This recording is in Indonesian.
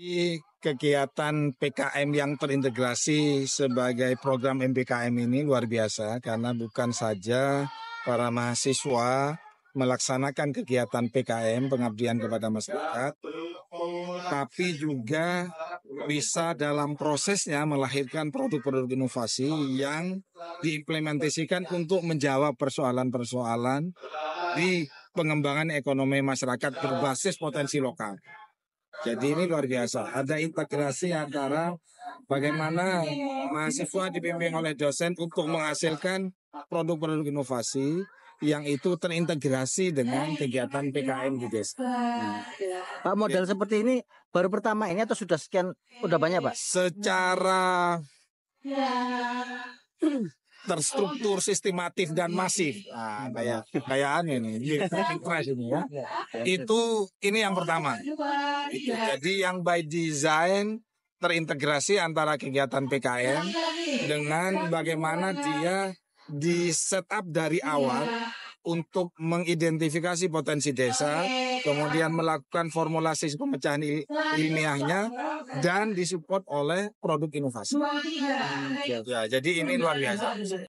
Di kegiatan PKM yang terintegrasi sebagai program MPKM ini luar biasa karena bukan saja para mahasiswa melaksanakan kegiatan PKM pengabdian kepada masyarakat, tapi juga bisa dalam prosesnya melahirkan produk-produk inovasi yang diimplementasikan untuk menjawab persoalan-persoalan di pengembangan ekonomi masyarakat berbasis potensi lokal. Jadi ini luar biasa. Ada integrasi antara bagaimana mahasiswa dibimbing oleh dosen untuk menghasilkan produk-produk inovasi yang itu terintegrasi dengan kegiatan PKM di desa. Hmm. Pak model ya. seperti ini baru pertama ini atau sudah sekian sudah banyak pak? Secara terstruktur, oh. sistematif dan masif. Nah, hmm. kayak kayak ini, ini ya. Iya, iya. Itu ini yang pertama. Jadi yang by design terintegrasi antara kegiatan PKM iya. dengan bagaimana dia di setup dari awal untuk mengidentifikasi potensi desa, kemudian melakukan formulasi pemecahan ilmiahnya dan disupport oleh produk inovasi. Hmm, ya, ya, jadi ini luar biasa.